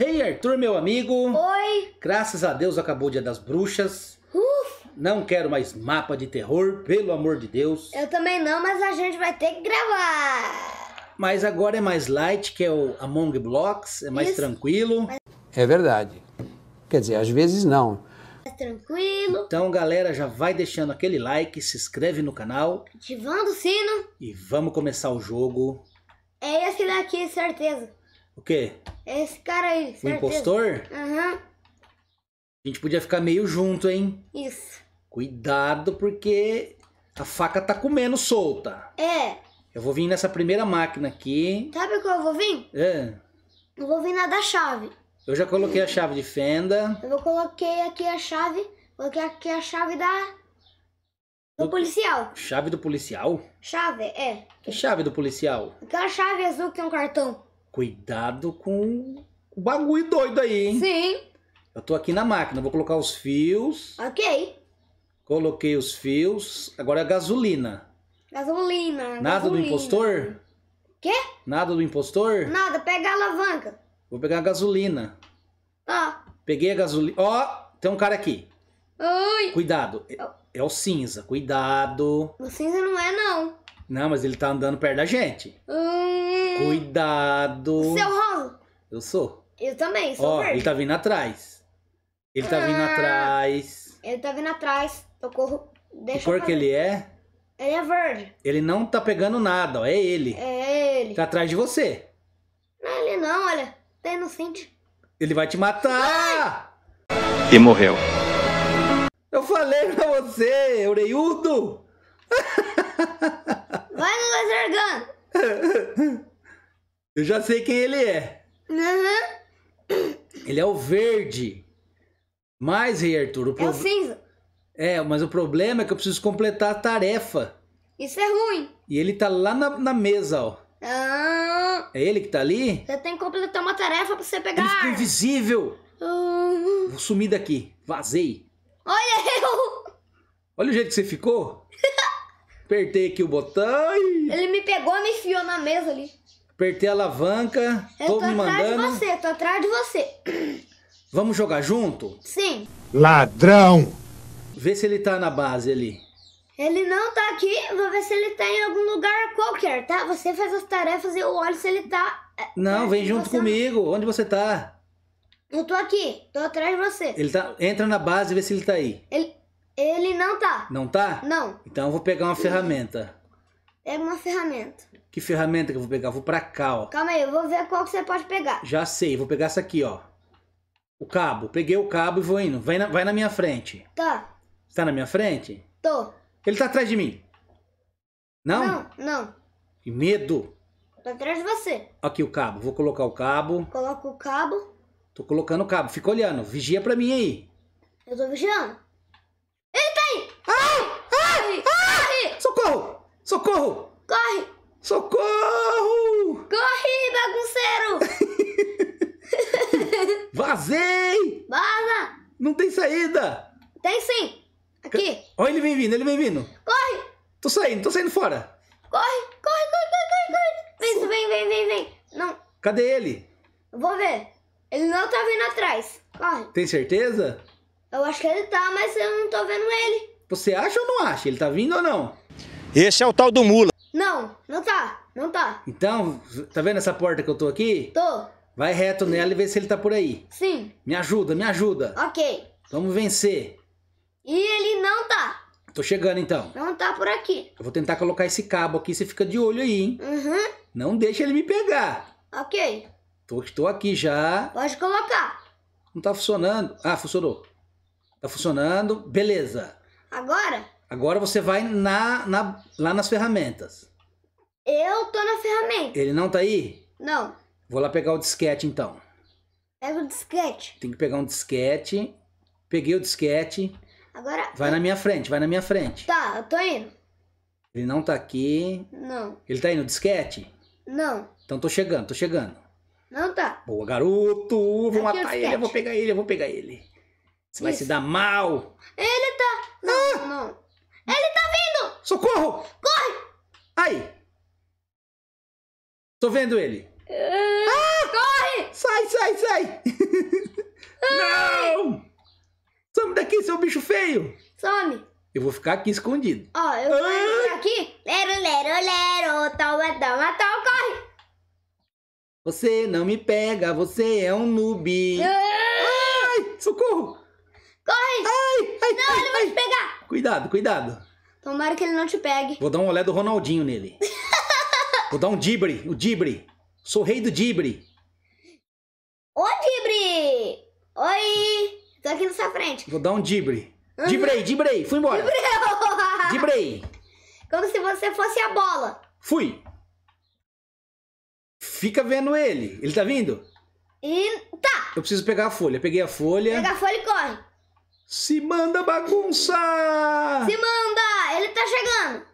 Hey Arthur, meu amigo! Oi! Graças a Deus acabou o Dia das Bruxas. Ufa! Não quero mais mapa de terror, pelo amor de Deus. Eu também não, mas a gente vai ter que gravar. Mas agora é mais light, que é o Among Blocks, é mais Isso. tranquilo. É verdade. Quer dizer, às vezes não. É tranquilo. Então, galera, já vai deixando aquele like, se inscreve no canal. Ativando o sino. E vamos começar o jogo. É esse daqui, certeza. O quê? Esse cara aí. O impostor? Aham. Uhum. A gente podia ficar meio junto, hein? Isso. Cuidado, porque a faca tá comendo solta. É. Eu vou vir nessa primeira máquina aqui. Sabe qual eu vou vir? É. Eu vou vir na da chave. Eu já coloquei a chave de fenda. Eu coloquei aqui a chave. Coloquei aqui a chave da. Do, do policial. Chave do policial? Chave, é. Que chave do policial? Aquela chave azul que tem um cartão cuidado com o bagulho doido aí, hein? Sim. Eu tô aqui na máquina, vou colocar os fios. Ok. Coloquei os fios. Agora é gasolina. Gasolina. Nada gasolina. do impostor? Quê? Nada do impostor? Nada, pega a alavanca. Vou pegar a gasolina. Ó. Ah. Peguei a gasolina. Ó, oh, tem um cara aqui. Oi. Cuidado. É, é o cinza, cuidado. O cinza não é, não. Não, mas ele tá andando perto da gente. Hum, Cuidado. Seu rolo. Eu sou. Eu também, sou Ó, verde. ele tá vindo atrás. Ele tá vindo ah. atrás. Ele tá vindo atrás. Eu corro. Deixa Que cor que ele é? Ele é verde. Ele não tá pegando nada, ó. É ele. É ele. Tá atrás de você. Não é ele não, olha. Tá inocente. Ele vai te matar! E morreu. Eu falei pra você, Oreiudo! Vai no Lasergun! Eu já sei quem ele é. Uhum. Ele é o verde. Mas, Rei Arthur, o pro... É o cinza. É, mas o problema é que eu preciso completar a tarefa. Isso é ruim. E ele tá lá na, na mesa, ó. Ah. É ele que tá ali? Você tem que completar uma tarefa pra você pegar. Ele ficou invisível. Ah. Vou sumir daqui. Vazei. Olha eu! Olha o jeito que você ficou. Apertei aqui o botão Ele me pegou e me enfiou na mesa ali. Apertei a alavanca, Eu tô, tô me mandando. tô atrás de você, tô atrás de você. Vamos jogar junto? Sim. Ladrão! Vê se ele tá na base ali. Ele não tá aqui, vou ver se ele tá em algum lugar qualquer, tá? Você faz as tarefas e eu olho se ele tá. É, não, vem junto você... comigo. Onde você tá? Eu tô aqui, tô atrás de você. Ele tá. Entra na base e vê se ele tá aí. Ele... Ele não tá. Não tá? Não. Então eu vou pegar uma ferramenta. Pega uma ferramenta. Que ferramenta que eu vou pegar? Eu vou pra cá, ó. Calma aí, eu vou ver qual que você pode pegar. Já sei, vou pegar essa aqui, ó. O cabo. Peguei o cabo e vou indo. Vai na, vai na minha frente. Tá. Você tá na minha frente? Tô. Ele tá atrás de mim. Não? Não, não. Que medo. Tá atrás de você. Aqui o cabo. Vou colocar o cabo. Coloca o cabo. Tô colocando o cabo. Fica olhando. Vigia pra mim aí. Eu tô vigiando. Ai! Corre! Corre! Socorro! Socorro! Corre! Socorro! Corre, bagunceiro! Vazei! Vaza! Não tem saída! Tem sim! Aqui! Olha ele vem vindo, ele vem vindo! Corre! Tô saindo, tô saindo fora! Corre, corre, corre, corre, corre, corre! Vem, vem, vem, vem! Não! Cadê ele? Eu vou ver. Ele não tá vindo atrás. Corre. Tem certeza? Eu acho que ele tá, mas eu não tô vendo ele. Você acha ou não acha? Ele tá vindo ou não? Esse é o tal do Mula. Não, não tá, não tá. Então, tá vendo essa porta que eu tô aqui? Tô. Vai reto nela e vê se ele tá por aí. Sim. Me ajuda, me ajuda. Ok. Vamos vencer. E ele não tá. Tô chegando então. Não tá por aqui. Eu vou tentar colocar esse cabo aqui, você fica de olho aí, hein? Uhum. Não deixa ele me pegar. Ok. Tô, tô aqui já. Pode colocar. Não tá funcionando. Ah, funcionou. Tá funcionando. Beleza. Agora? Agora você vai na, na, lá nas ferramentas. Eu tô na ferramenta. Ele não tá aí? Não. Vou lá pegar o disquete então. Pega o disquete. Tem que pegar um disquete. Peguei o disquete. Agora. Vai na minha frente, vai na minha frente. Tá, eu tô indo. Ele não tá aqui. Não. Ele tá indo no disquete? Não. Então tô chegando, tô chegando. Não tá. Boa, garoto. Vou aqui é matar ele, eu vou pegar ele, eu vou pegar ele. Você Isso. vai se dar mal. Ele não. Ele tá vindo! Socorro! Corre! Aí! Tô vendo ele. Uh, ah! Corre! Sai, sai, sai! Ah. Não! Some daqui, seu bicho feio! Some! Eu vou ficar aqui escondido. Ó, oh, eu vou ah. aqui. Lero, lero, lero, toma, é toma, é toma, corre! Você não me pega, você é um noob. Ah! Ai, socorro! Corre! Ai, ai, não, ai, ele vai ai. te pegar! Cuidado, cuidado. Tomara que ele não te pegue. Vou dar um olé do Ronaldinho nele. Vou dar um dibre, o dibre. Sou rei do dibre. Ô, dibre! Oi! Tô aqui na sua frente. Vou dar um dibre. Uhum. Dibrei, dibrei, fui embora. Dibreu! Dibrei. Como se você fosse a bola. Fui. Fica vendo ele. Ele tá vindo? E tá. Eu preciso pegar a folha. Peguei a folha. Pega a folha e corre. Se manda bagunça! Se manda! Ele tá chegando!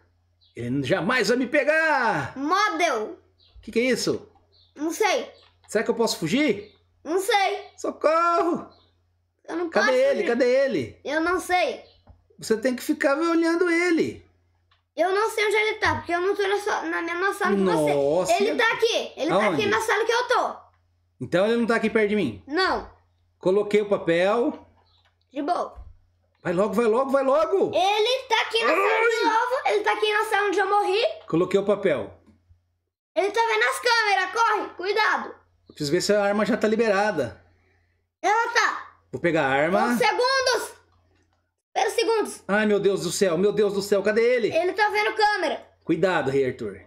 Ele jamais vai me pegar! Model! O que, que é isso? Não sei. Será que eu posso fugir? Não sei. Socorro! Eu não Cadê posso. Cadê ele? Fugir. Cadê ele? Eu não sei. Você tem que ficar olhando ele. Eu não sei onde ele tá, porque eu não tô na, sua, na mesma sala Nossa. Tá que você. Ele tá aqui. Ele Aonde? tá aqui na sala que eu tô. Então ele não tá aqui perto de mim? Não. Coloquei o papel. De boa. Vai logo, vai logo, vai logo! Ele tá aqui na sala de novo. Ele tá aqui na sala onde eu morri. Coloquei o papel. Ele tá vendo as câmeras. Corre, cuidado. Preciso ver se a arma já tá liberada. Ela tá. Vou pegar a arma. Um segundos. Espera segundos. Ai, meu Deus do céu, meu Deus do céu. Cadê ele? Ele tá vendo câmera. Cuidado, Rei Arthur.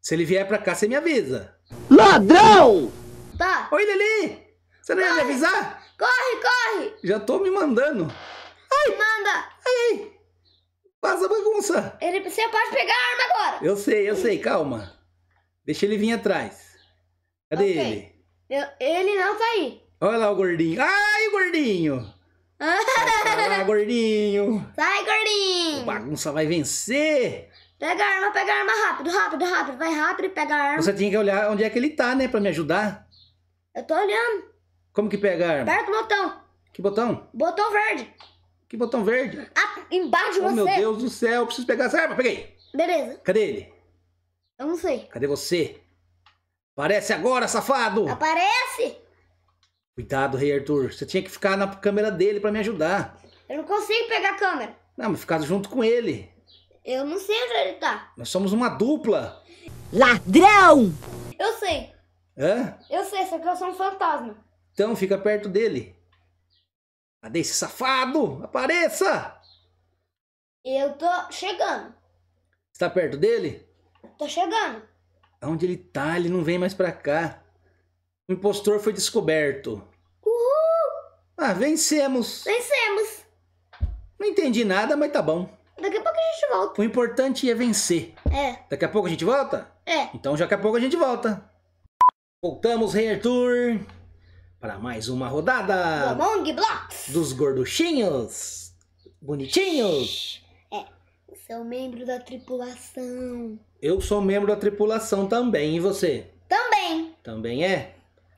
Se ele vier pra cá, você me avisa. Ladrão! Tá. Oi, Lili. Você não Vai. ia me avisar? Corre, corre! Já tô me mandando. Ai! Manda! Ai, ai! Faz a bagunça! Ele, você pode pegar a arma agora! Eu sei, eu sei, calma. Deixa ele vir atrás. Cadê okay. ele? Eu, ele não tá aí. Olha lá o gordinho. Ai, gordinho! lá, gordinho! Sai, gordinho! O bagunça vai vencer! Pega a arma, pega a arma rápido, rápido, rápido. Vai rápido e pega a arma. Você tinha que olhar onde é que ele tá, né? Pra me ajudar. Eu tô olhando. Como que pega a arma? Aperta o botão. Que botão? Botão verde. Que botão verde? Ah, embaixo de oh, você. meu Deus do céu, preciso pegar essa arma. Peguei. Beleza. Cadê ele? Eu não sei. Cadê você? Aparece agora, safado! Aparece! Cuidado, Rei Arthur. Você tinha que ficar na câmera dele pra me ajudar. Eu não consigo pegar a câmera. Não, mas ficar junto com ele. Eu não sei onde ele tá. Nós somos uma dupla. Ladrão! Eu sei. Hã? Eu sei, só que eu sou um fantasma. Então fica perto dele. Cadê esse safado? Apareça! Eu tô chegando. Está perto dele? Tô chegando. Aonde ele tá? Ele não vem mais pra cá. O impostor foi descoberto. Uhul! Ah, vencemos! Vencemos! Não entendi nada, mas tá bom. Daqui a pouco a gente volta. O importante é vencer. É. Daqui a pouco a gente volta? É. Então daqui a pouco a gente volta. Voltamos, Rei Arthur para mais uma rodada Among Blocks dos gorduchinhos, bonitinhos. É, você é um membro da tripulação. Eu sou membro da tripulação também, e você? Também. Também é?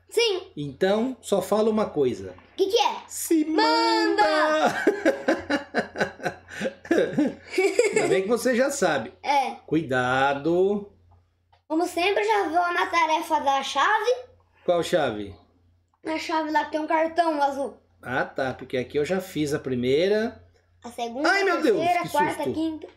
Sim. Então, só fala uma coisa. O que, que é? Se manda! manda! Ainda bem que você já sabe. É. Cuidado. Como sempre, já vou na tarefa da chave. Qual chave? na chave lá que tem um cartão azul. Ah, tá. Porque aqui eu já fiz a primeira. A segunda, Ai, meu terceira, Deus, quarta, a quinta.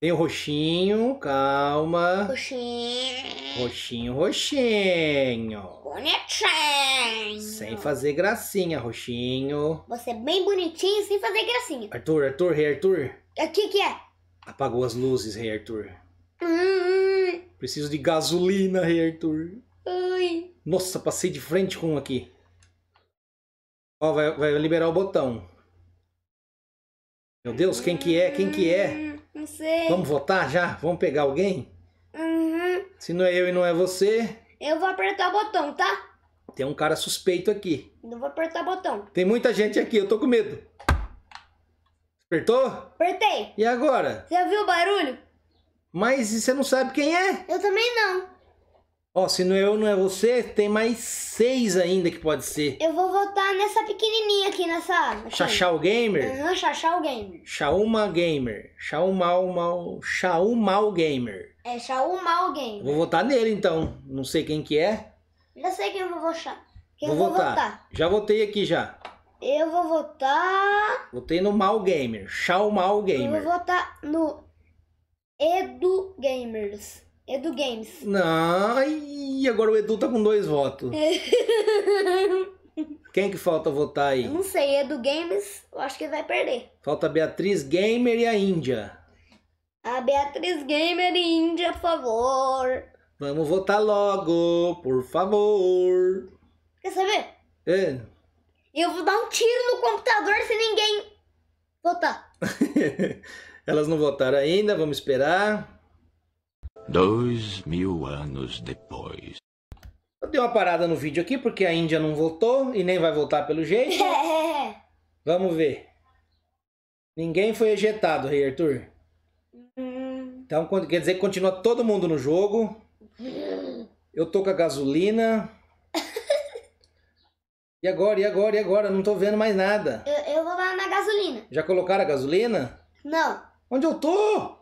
Tem o roxinho, calma. Roxinho. Roxinho, roxinho. Bonitinho. Sem fazer gracinha, roxinho. Você é bem bonitinho sem fazer gracinha. Arthur, Arthur, rei Arthur. O que que é? Apagou as luzes, rei Arthur. Hum. Preciso de gasolina, rei Arthur. Ai. Nossa, passei de frente com um aqui. Ó, vai, vai liberar o botão. Meu Deus, quem que é? Quem que é? Hum, não sei. Vamos votar já? Vamos pegar alguém? Uhum. Se não é eu e não é você... Eu vou apertar o botão, tá? Tem um cara suspeito aqui. Não vou apertar o botão. Tem muita gente aqui, eu tô com medo. Apertou? Apertei. E agora? Você ouviu o barulho? Mas você não sabe quem é? Eu também não. Ó, oh, se não é eu, não é você, tem mais seis ainda que pode ser. Eu vou votar nessa pequenininha aqui, nessa... Aqui. Gamer? Aham, uhum, Gamer. Gamer. Ma Gamer. Chau mal... Mal Gamer. É, Chau Mal Gamer. Vou votar nele, então. Não sei quem que é. Já sei quem eu vou votar. Quem vou, eu vou votar. votar. Já votei aqui, já. Eu vou votar... Votei no Mal Gamer. Chau Mal Gamer. Eu vou votar no Edu Gamers. Edu Games. Não, e agora o Edu tá com dois votos. Quem que falta votar aí? Eu não sei, Edu Games, eu acho que vai perder. Falta a Beatriz Gamer e a Índia. A Beatriz Gamer e Índia, por favor. Vamos votar logo, por favor. Quer saber? É. Eu vou dar um tiro no computador se ninguém votar. Elas não votaram ainda, vamos esperar. Dois mil anos depois. Eu dei uma parada no vídeo aqui porque a Índia não voltou e nem vai voltar pelo jeito. Vamos ver. Ninguém foi ejetado, Rei Arthur. Hum. Então quer dizer que continua todo mundo no jogo. Eu tô com a gasolina. E agora, e agora, e agora? Não tô vendo mais nada. Eu, eu vou lá na gasolina. Já colocaram a gasolina? Não. Onde eu tô?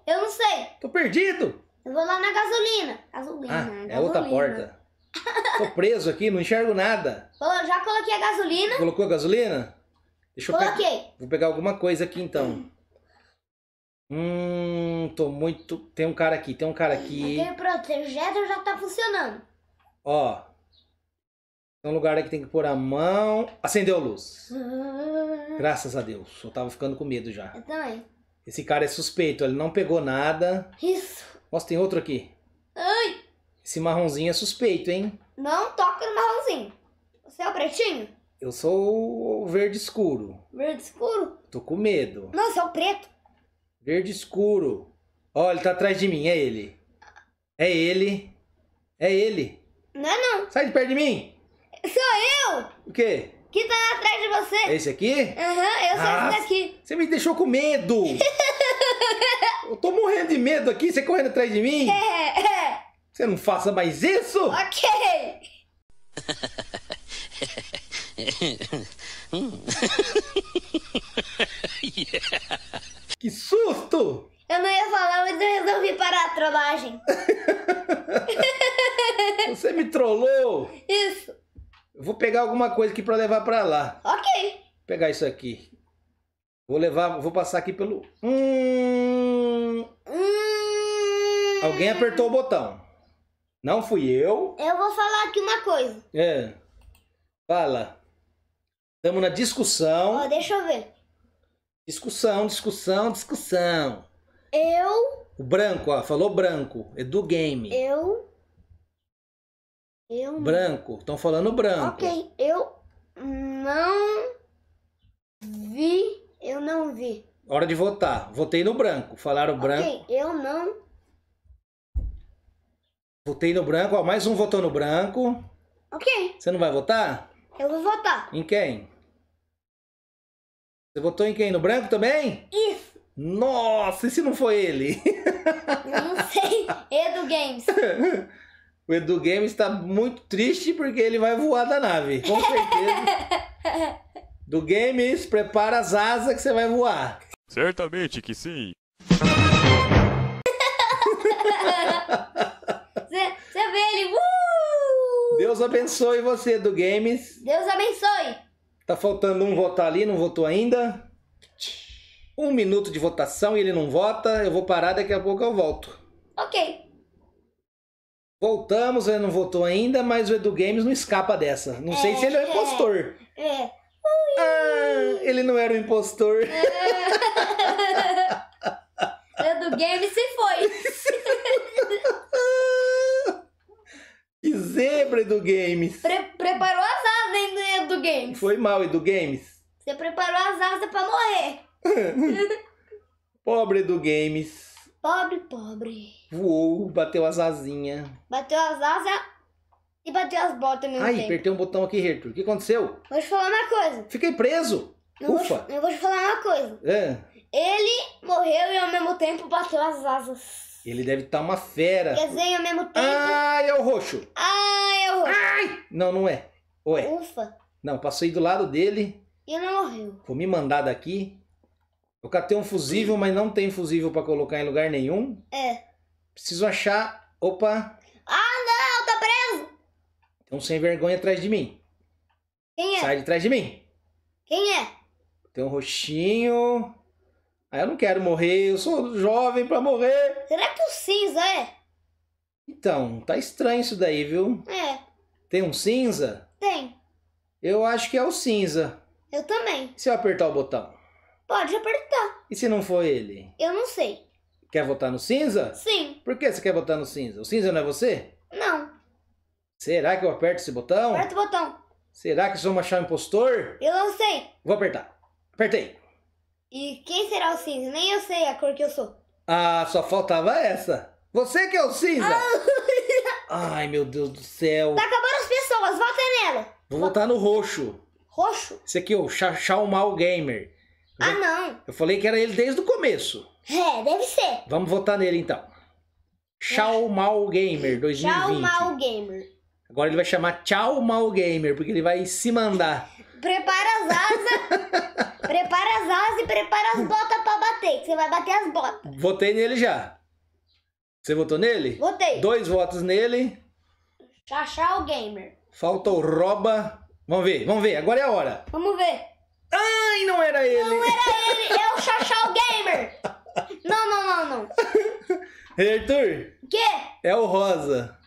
Eu não sei. Tô perdido. Eu vou lá na gasolina. Gasolina, ah, é outra porta. Tô preso aqui, não enxergo nada. Pô, já coloquei a gasolina. Colocou a gasolina? Deixa eu Coloquei. Pe... Vou pegar alguma coisa aqui então. Hum, tô muito. Tem um cara aqui, tem um cara aqui. o projeto já tá funcionando. Ó. Tem um lugar aí que tem que pôr a mão. Acendeu a luz. Graças a Deus. Eu tava ficando com medo já. Eu também. Esse cara é suspeito, ele não pegou nada. Isso. Nossa, tem outro aqui. Ai! Esse marronzinho é suspeito, hein? Não toca no marronzinho. Você é o pretinho? Eu sou o verde escuro. Verde escuro? Tô com medo. Não, você é o preto. Verde escuro. Ó, ele tá atrás de mim, é ele. É ele. É ele. Não é não. Sai de perto de mim. Sou eu. O quê? Que tá atrás de você. esse aqui? Aham, uhum, eu sou ah, esse daqui. Você me deixou com medo. eu tô morrendo de medo aqui, você correndo atrás de mim? É, é. Você não faça mais isso? Ok. Que susto! Eu não ia falar, mas eu resolvi parar a trollagem. Você me trollou? Isso. Eu vou pegar alguma coisa aqui pra levar pra lá. Ok. Vou pegar isso aqui. Vou levar, vou passar aqui pelo. Hum... Hum... Alguém apertou o botão. Não fui eu. Eu vou falar aqui uma coisa. É. Fala. Estamos na discussão. Ó, deixa eu ver. Discussão, discussão, discussão. Eu. O branco, ó, falou branco. É do game. Eu. Eu. Branco. Estão falando branco. Ok, eu não vi eu não vi. Hora de votar. Votei no branco. Falaram okay, branco. Eu não. Votei no branco. Ó, mais um votou no branco. Ok. Você não vai votar? Eu vou votar. Em quem? Você votou em quem? No branco também? Isso. Nossa, e se não foi ele? Eu não sei. Edu Games. O Edu Games está muito triste porque ele vai voar da nave. Com certeza. do Games, prepara as asas que você vai voar. Certamente que sim. Você vê ele. Uh! Deus abençoe você do Games. Deus abençoe. Tá faltando um votar ali, não votou ainda. Um minuto de votação e ele não vota. Eu vou parar, daqui a pouco eu volto. Ok. Voltamos, ele não votou ainda, mas o Edu Games não escapa dessa. Não é, sei se ele é, é. impostor. É. é. Ah, ele não era o impostor. É. do game se foi. que zebra do games. Pre preparou as asas, hein, né, do games. Foi mal, do games. Você preparou as asas pra morrer. pobre do games. Pobre, pobre. Voou, bateu as asinhas. Bateu as asas e bateu as botas mesmo. Aí, tempo. apertei um botão aqui, Hertur. O que aconteceu? Vou te falar uma coisa. Fiquei preso. Eu Ufa. Vou te, eu vou te falar uma coisa. É. Ele morreu e ao mesmo tempo bateu as asas. Ele deve estar tá uma fera. Quer dizer, ao mesmo tempo. Ah, é o roxo. Ah, é o roxo. Ai! Não, não é. Ou é? Ufa. Não, passei do lado dele. E não morreu. Vou me mandar daqui. Eu catei um fusível, mas não tem fusível para colocar em lugar nenhum. É. Preciso achar. Opa! Tem um sem vergonha atrás de mim. Quem é? Sai de trás de mim. Quem é? Tem um roxinho. ah, eu não quero morrer, eu sou jovem pra morrer. Será que o cinza é? Então, tá estranho isso daí, viu? É. Tem um cinza? Tem. Eu acho que é o cinza. Eu também. E se eu apertar o botão? Pode apertar. E se não for ele? Eu não sei. Quer votar no cinza? Sim. Por que você quer votar no cinza? O cinza não é você? Não. Será que eu aperto esse botão? Aperta o botão. Será que eu sou machado impostor? Eu não sei. Vou apertar. Apertei. E quem será o cinza? Nem eu sei a cor que eu sou. Ah, só faltava essa. Você que é o cinza. Ah. Ai, meu Deus do céu. Tá acabando as pessoas. Volta nela. Vou votar no roxo. Roxo? Esse aqui é o Mal Gamer. Eu ah, não. Eu falei que era ele desde o começo. É, deve ser. Vamos votar nele então. Chau Mal Gamer 2020. Mal Gamer. Agora ele vai chamar Tchau Mal Gamer, porque ele vai se mandar. Prepara as asas, prepara as asas e prepara as botas pra bater, que você vai bater as botas. Votei nele já. Você votou nele? Votei. Dois votos nele. Chachá Gamer. Falta o Roba. Vamos ver, vamos ver, agora é a hora. Vamos ver. Ai, não era ele. Não era ele, é o Chachá Gamer. Não, não, não, não. Arthur? O quê? É o Rosa.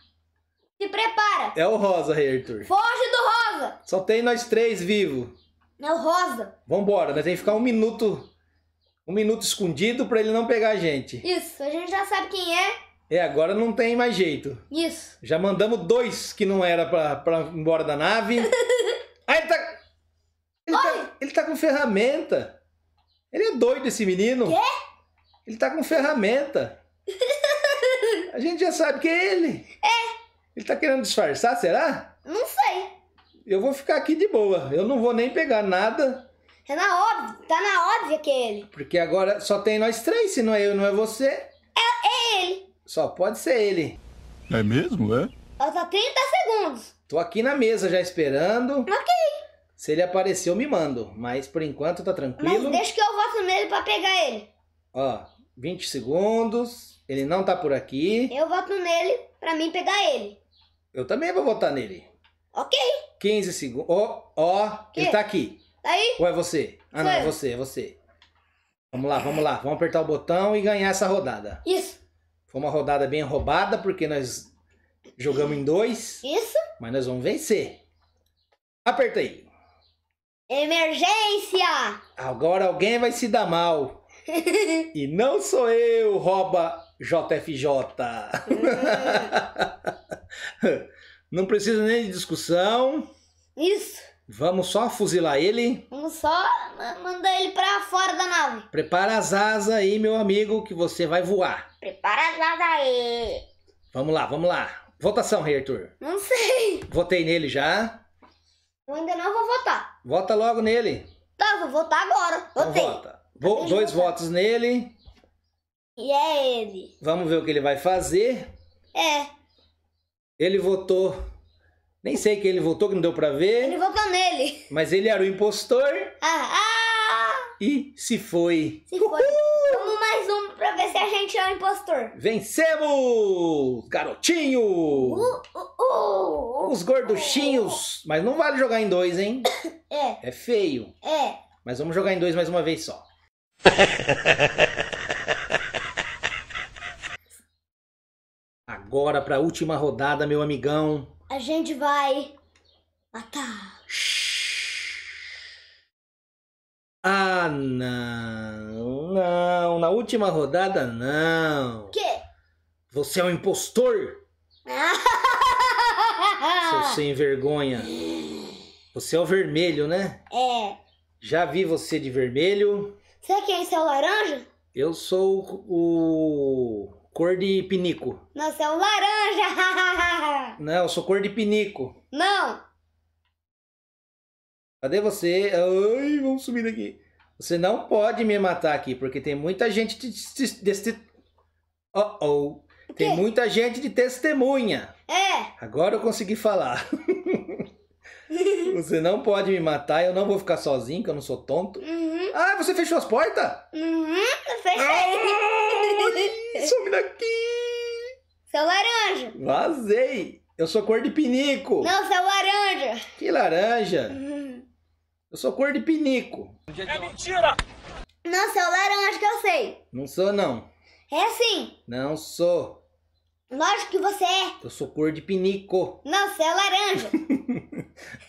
Se prepara. É o rosa, Rei Arthur. Foge do rosa. Só tem nós três vivo. É o rosa. Vambora, nós tem que ficar um minuto... Um minuto escondido pra ele não pegar a gente. Isso, a gente já sabe quem é. É, agora não tem mais jeito. Isso. Já mandamos dois que não era pra, pra embora da nave. ah, ele tá... Ele, tá... ele tá com ferramenta. Ele é doido, esse menino. Quê? Ele tá com ferramenta. A gente já sabe que é ele. É. Ele tá querendo disfarçar, será? Não sei. Eu vou ficar aqui de boa. Eu não vou nem pegar nada. Tá na óbvia, tá na óbvia que é ele. Porque agora só tem nós três, se não é eu, não é você. É, é ele. Só pode ser ele. É mesmo, é? Falta tá 30 segundos. Tô aqui na mesa já esperando. Ok. Se ele aparecer, eu me mando. Mas por enquanto tá tranquilo. Mas deixa que eu voto nele pra pegar ele. Ó, 20 segundos. Ele não tá por aqui. Eu voto nele pra mim pegar ele. Eu também vou votar nele. Ok. 15 segundos. Ó, ó, ele tá aqui. Tá aí? Ou é você? Ah, não, é você, é você. Vamos lá, vamos lá. Vamos apertar o botão e ganhar essa rodada. Isso. Foi uma rodada bem roubada, porque nós jogamos em dois. Isso. Mas nós vamos vencer. Aperta aí. Emergência! Agora alguém vai se dar mal. e não sou eu, rouba JFJ. Hum. Não precisa nem de discussão. Isso. Vamos só fuzilar ele? Vamos só mandar ele pra fora da nave. Prepara as asas aí, meu amigo, que você vai voar. Prepara as asas aí. Vamos lá, vamos lá. Votação, Rei Arthur. Não sei. Votei nele já. Eu ainda não vou votar. Vota logo nele. Tá, vou votar agora. Então Votei. Então vota. dois votos nele. E é ele. Vamos ver o que ele vai fazer. É. Ele votou. Nem sei quem ele votou, que não deu pra ver. Ele votou nele. Mas ele era o impostor. Ah, ah! E se foi. Se foi. Vamos mais um pra ver se a gente é o impostor. Vencemos! Garotinho! Uh, uh, uh, Os gorduchinhos. Mas não vale jogar em dois, hein? É. É feio. É. Mas vamos jogar em dois mais uma vez só. agora para a última rodada, meu amigão. A gente vai matar. Shhh. Ah, não. Não, na última rodada não. Que? Você é um impostor. Seu sem vergonha. Você é o vermelho, né? É. Já vi você de vermelho. Você é quem? Você é o laranja? Eu sou o Cor de pinico. Não, você é um laranja. não, eu sou cor de pinico. Não. Cadê você? Ai, vamos subir daqui. Você não pode me matar aqui, porque tem muita gente de... de... Oh, oh. Tem muita gente de testemunha. É. Agora eu consegui falar. Você não pode me matar, eu não vou ficar sozinho, que eu não sou tonto. Uhum. Ah, você fechou as portas? Uhum, eu fechei. Ai, some daqui. Sou laranja. Vazei. Eu sou cor de pinico. Não, sou laranja. Que laranja? Uhum. Eu sou cor de pinico. É mentira. Não sou laranja que eu sei. Não sou, não. É sim. Não sou. Lógico que você é. Eu sou cor de pinico. Não, você é laranja. O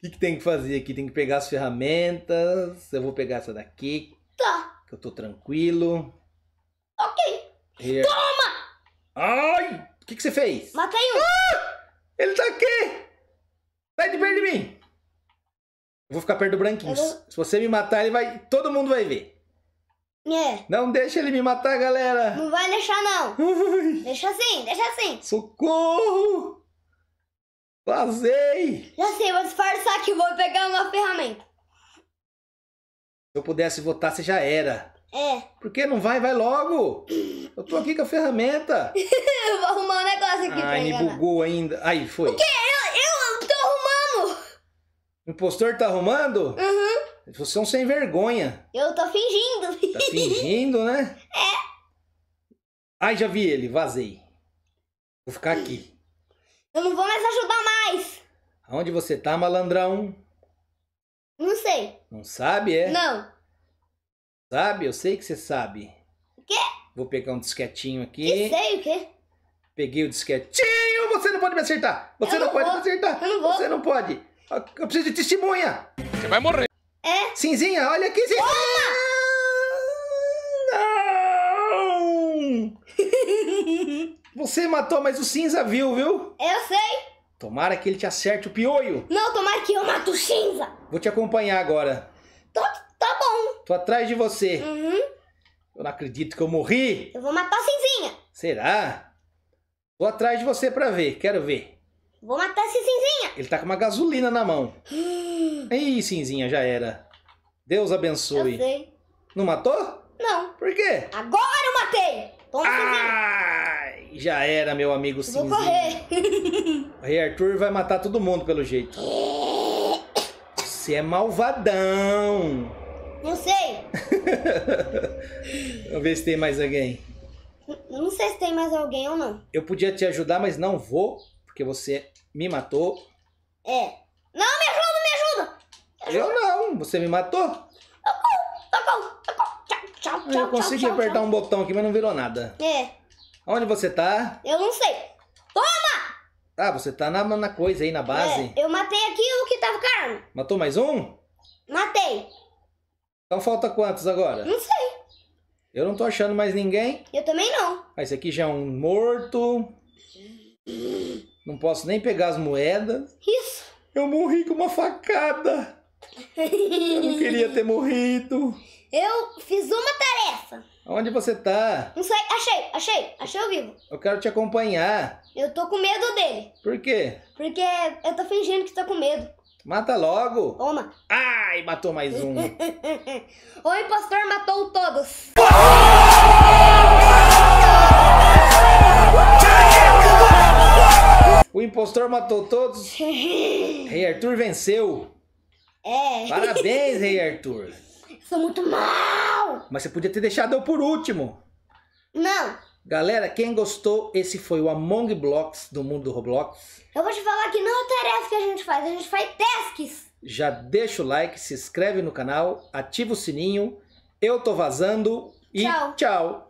que, que tem que fazer aqui? Tem que pegar as ferramentas. Eu vou pegar essa daqui, Tá, que eu tô tranquilo. ok. Toma! Ai! O que, que você fez? Matei um. Ah! Ele tá aqui! Sai de perto de mim! Eu vou ficar perto do branquinho. vou- Se você me matar, ele vai. Todo mundo vai ver. É, Não deixa ele me matar, galera! não vai deixar não. Deixa assim, deixa assim. socorro! Vazei! Já sei, vou disfarçar que vou pegar uma ferramenta. Se eu pudesse votar, você já era. É. Por que não vai? Vai logo! Eu tô aqui com a ferramenta. eu vou arrumar um negócio aqui Ai, me enganar. bugou ainda. Aí, foi. O quê? Eu, eu tô arrumando! O impostor tá arrumando? Uhum. Você é um sem vergonha. Eu tô fingindo. Tá fingindo, né? É. Ai, já vi ele. Vazei. Vou ficar aqui. Eu não vou mais ajudar mais. Aonde você tá, malandrão? Não sei. Não sabe, é? Não. Sabe? Eu sei que você sabe. O quê? Vou pegar um disquetinho aqui. Que sei o quê? Peguei o disquetinho. Você não pode me acertar. Você não, não, pode me acertar. Eu não vou. Você não pode. Eu preciso de testemunha. Você vai morrer. É? Cinzinha, olha aqui, Cinzinha. Opa! Não! Você matou, mas o cinza viu, viu? Eu sei. Tomara que ele te acerte o pioio. Não, tomara que eu mato o cinza. Vou te acompanhar agora. Tô, tá bom. Tô atrás de você. Uhum. Eu não acredito que eu morri. Eu vou matar o cinzinha. Será? Vou atrás de você pra ver. Quero ver. Vou matar esse cinzinha. Ele tá com uma gasolina na mão. Hum. Ih, cinzinha, já era. Deus abençoe. Eu sei. Não matou? Não. Por quê? Agora eu matei! Ai, ah, já era, meu amigo cinzinho. Vou correr. O rei Arthur vai matar todo mundo, pelo jeito. Você é malvadão. Não sei. Vamos ver se tem mais alguém. Não sei se tem mais alguém ou não. Eu podia te ajudar, mas não vou, porque você me matou. É. Não, me ajuda, me ajuda! Me ajuda. Eu não, você me matou tchau, tchau, Eu consegui tchau, apertar tchau. um botão aqui, mas não virou nada. É. Onde você tá? Eu não sei. Toma! Ah, você tá na, na coisa aí, na é, base. É, eu matei aqui o que tava com Matou mais um? Matei. Então falta quantos agora? Não sei. Eu não tô achando mais ninguém. Eu também não. Ah, esse aqui já é um morto. Não posso nem pegar as moedas. Isso. Eu morri com uma facada. Eu não queria ter morrido. Eu fiz uma tarefa. Onde você tá? Não sei. Achei, achei, achei o vivo. Eu quero te acompanhar. Eu tô com medo dele. Por quê? Porque eu tô fingindo que tô com medo. Mata logo. Toma. Ai, matou mais um. o impostor matou todos. O impostor matou todos. Rei Arthur venceu. É. Parabéns, Rei Arthur. Sou muito mal! Mas você podia ter deixado eu por último. Não. Galera, quem gostou, esse foi o Among Blocks do mundo do Roblox. Eu vou te falar que não é tarefa que a gente faz, a gente faz tasks. Já deixa o like, se inscreve no canal, ativa o sininho. Eu tô vazando e tchau. tchau.